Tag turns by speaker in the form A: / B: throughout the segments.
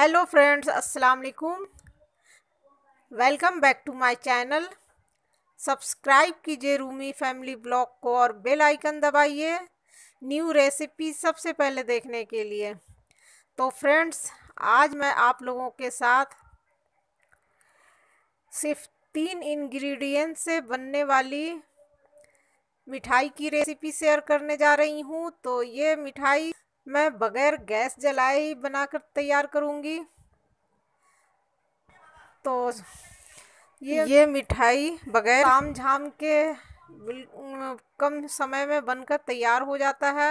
A: hello friends अस्सलाम वालेकुम welcome back to my channel subscribe कीजिए रूमी फैमिली ब्लॉग को और बेल आइकन दबाइए न्यू रेसिपी सबसे पहले देखने के लिए तो फ्रेंड्स आज मैं आप लोगों के साथ सिर्फ तीन इंग्रेडिएंट से बनने वाली मिठाई की रेसिपी शेयर करने जा रही हूँ तो ये मिठाई मैं बगैर गैस जलाए ही बनाकर तैयार करूँगी तो ये ये मिठाई बगैर ताम झाम के कम समय में बनकर तैयार हो जाता है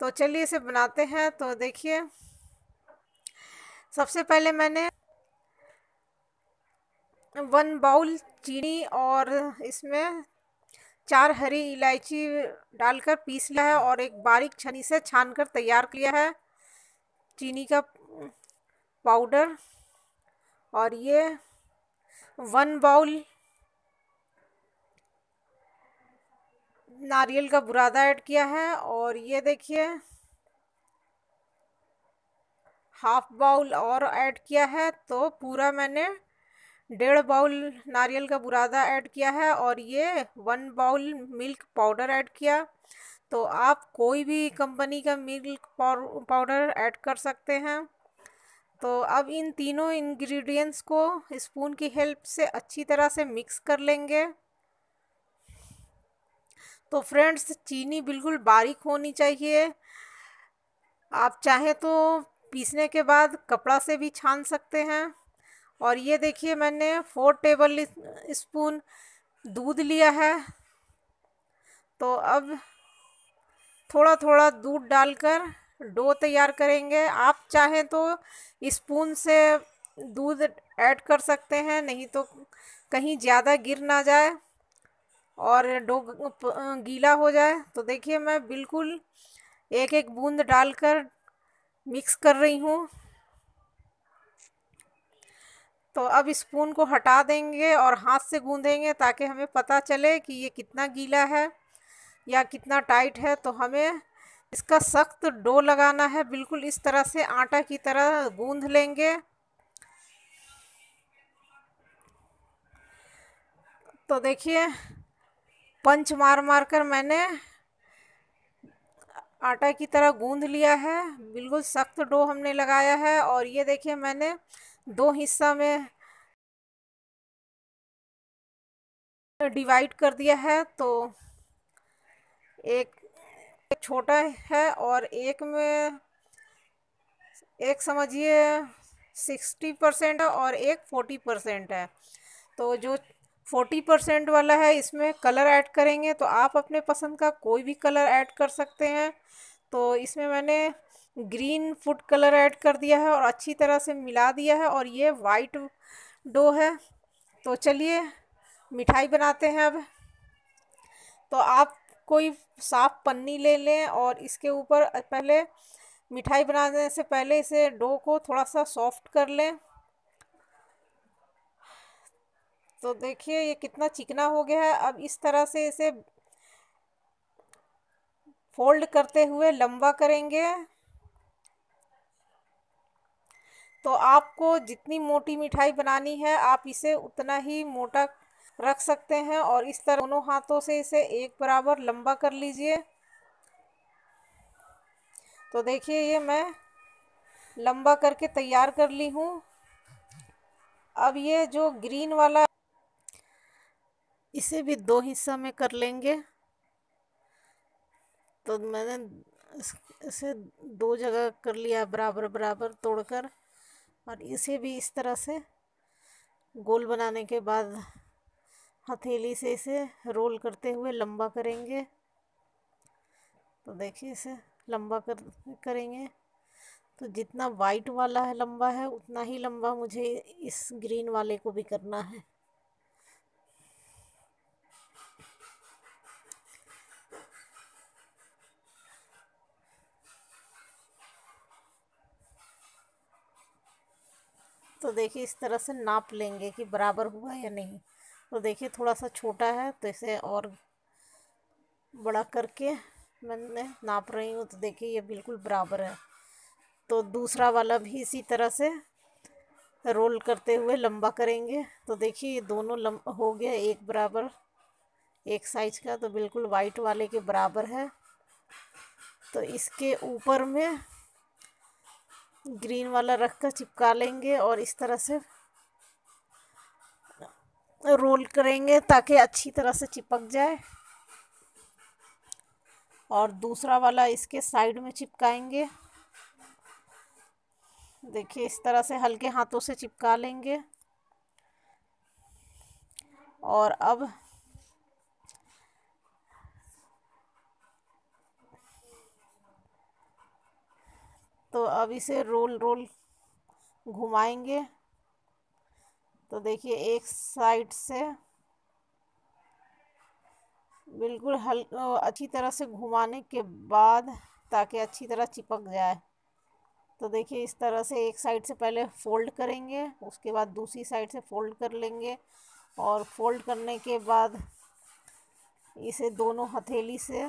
A: तो चलिए इसे बनाते हैं तो देखिए सबसे पहले मैंने वन बाउल चीनी और इसमें चार हरी इलायची डालकर पीस लिया है और एक बारीक छनी से छान कर तैयार किया है चीनी का पाउडर और ये वन बाउल नारियल का बुरादा ऐड किया है और ये देखिए हाफ बाउल और ऐड किया है तो पूरा मैंने डेढ़ बाउल नारियल का बुरादा ऐड किया है और ये one bowl milk powder add किया तो आप कोई भी कंपनी का मिल्क पाउडर ऐड कर सकते हैं तो अब इन तीनों इंग्रेडिएंट्स को स्पून की हेल्प से अच्छी तरह से मिक्स कर लेंगे तो फ्रेंड्स चीनी बिल्कुल बारीक होनी चाहिए आप चाहें तो पीसने के बाद कपड़ा से भी छान सकते हैं और ये देखिए मैंने फोर टेबल स्पून दूध लिया है तो अब थोड़ा थोड़ा दूध डालकर डो तैयार करेंगे आप चाहें तो स्पून से दूध ऐड कर सकते हैं नहीं तो कहीं ज़्यादा गिर ना जाए और डो गीला हो जाए तो देखिए मैं बिल्कुल एक एक बूंद डालकर मिक्स कर रही हूँ तो अब स्पून को हटा देंगे और हाथ से गूंदेंगे ताकि हमें पता चले कि ये कितना गीला है या कितना टाइट है तो हमें इसका सख्त डो लगाना है बिल्कुल इस तरह से आटा की तरह गूंद लेंगे तो देखिए पंच मार मार कर मैंने आटा की तरह गूंद लिया है बिल्कुल सख्त डो हमने लगाया है और ये देखिए मैंने दो हिस्सा में डिवाइड कर दिया है तो एक, छोटा है और एक में एक समझिए सिक्सटी परसेंट है और एक फोर्टी परसेंट है तो जो फोर्टी परसेंट वाला है इसमें कलर ऐड करेंगे तो आप अपने पसंद का कोई भी कलर ऐड कर सकते हैं तो इसमें मैंने ग्रीन फूड कलर ऐड कर दिया है और अच्छी तरह से मिला दिया है और ये वाइट डो है तो चलिए मिठाई बनाते हैं अब तो आप कोई साफ़ पन्नी ले लें और इसके ऊपर पहले मिठाई बनाने से पहले इसे डो को थोड़ा सा सॉफ्ट कर लें तो देखिए ये कितना चिकना हो गया है अब इस तरह से इसे फोल्ड करते हुए लंबा करेंगे तो आपको जितनी मोटी मिठाई बनानी है आप इसे उतना ही मोटा रख सकते हैं और इस तरह दोनों हाथों से इसे एक बराबर लंबा कर लीजिए तो देखिए ये मैं लंबा करके तैयार कर ली हूँ अब ये जो ग्रीन वाला इसे भी दो हिस्सा में कर लेंगे तो मैंने इसे दो जगह कर लिया बराबर बराबर तोड़कर और इसे भी इस तरह से गोल बनाने के बाद हथेली से इसे रोल करते हुए लंबा करेंगे तो देखिए इसे लंबा कर करेंगे तो जितना वाइट वाला है लंबा है उतना ही लंबा मुझे इस ग्रीन वाले को भी करना है तो देखिए इस तरह से नाप लेंगे कि बराबर हुआ या नहीं तो देखिए थोड़ा सा छोटा है तो इसे और बड़ा करके मैंने नाप रही हूँ तो देखिए ये बिल्कुल बराबर है तो दूसरा वाला भी इसी तरह से रोल करते हुए लंबा करेंगे तो देखिए ये दोनों लम हो गया एक बराबर एक साइज का तो बिल्कुल वाइट वाले के बराबर है तो इसके ऊपर में ग्रीन वाला रख कर चिपका लेंगे और इस तरह से रोल करेंगे ताकि अच्छी तरह से चिपक जाए और दूसरा वाला इसके साइड में चिपकाएंगे देखिए इस तरह से हल्के हाथों से चिपका लेंगे और अब अब इसे रोल रोल घुमाएंगे तो देखिए एक साइड से बिल्कुल हल अच्छी तरह से घुमाने के बाद ताकि अच्छी तरह चिपक जाए तो देखिए इस तरह से एक साइड से पहले फ़ोल्ड करेंगे उसके बाद दूसरी साइड से फ़ोल्ड कर लेंगे और फोल्ड करने के बाद इसे दोनों हथेली से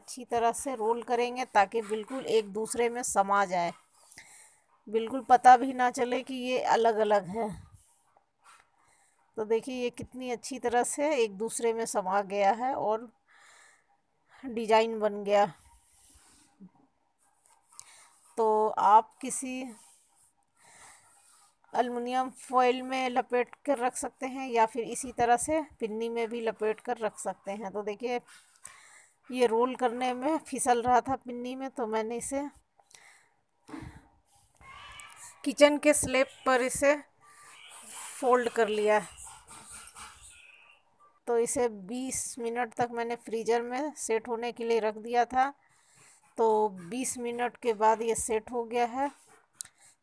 A: अच्छी तरह से रोल करेंगे ताकि बिल्कुल एक दूसरे में समा जाए बिल्कुल पता भी ना चले कि ये अलग अलग है तो देखिए ये कितनी अच्छी तरह से एक दूसरे में समा गया है और डिजाइन बन गया तो आप किसी अलमुनियम फॉइल में लपेट कर रख सकते हैं या फिर इसी तरह से पिन्नी में भी लपेट कर रख सकते हैं तो देखिए ये रोल करने में फिसल रहा था पिन्नी में तो मैंने इसे किचन के स्लेब पर इसे फोल्ड कर लिया है तो इसे 20 मिनट तक मैंने फ्रीजर में सेट होने के लिए रख दिया था तो 20 मिनट के बाद ये सेट हो गया है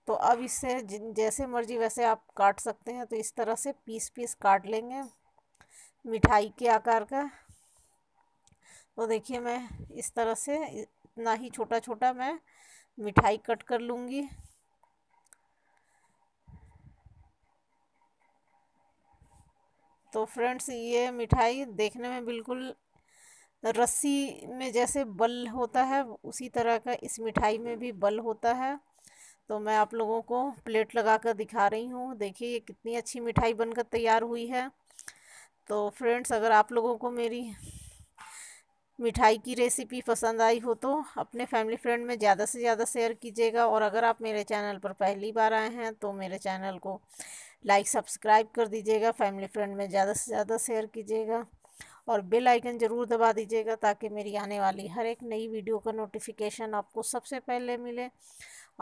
A: तो अब इसे जैसे मर्जी वैसे आप काट सकते हैं तो इस तरह से पीस पीस काट लेंगे मिठाई के आकार का तो देखिए मैं इस तरह से इतना ही छोटा छोटा मैं मिठाई कट कर लूँगी तो फ्रेंड्स ये मिठाई देखने में बिल्कुल रस्सी में जैसे बल होता है उसी तरह का इस मिठाई में भी बल होता है तो मैं आप लोगों को प्लेट लगा कर दिखा रही हूँ देखिए ये कितनी अच्छी मिठाई बनकर तैयार हुई है तो फ्रेंड्स अगर आप लोगों को मेरी मिठाई की रेसिपी पसंद आई हो तो अपने फैमिली फ्रेंड में ज़्यादा से ज़्यादा शेयर कीजिएगा और अगर आप मेरे चैनल पर पहली बार आए हैं तो मेरे चैनल को लाइक सब्सक्राइब कर दीजिएगा फैमिली फ्रेंड में ज़्यादा से ज़्यादा शेयर कीजिएगा और बेल आइकन ज़रूर दबा दीजिएगा ताकि मेरी आने वाली हर एक नई वीडियो का नोटिफिकेशन आपको सबसे पहले मिले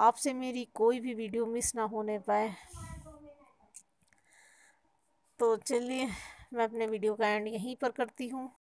A: आपसे मेरी कोई भी वीडियो मिस ना होने पाए तो चलिए मैं अपने वीडियो का एंड यहीं पर करती हूँ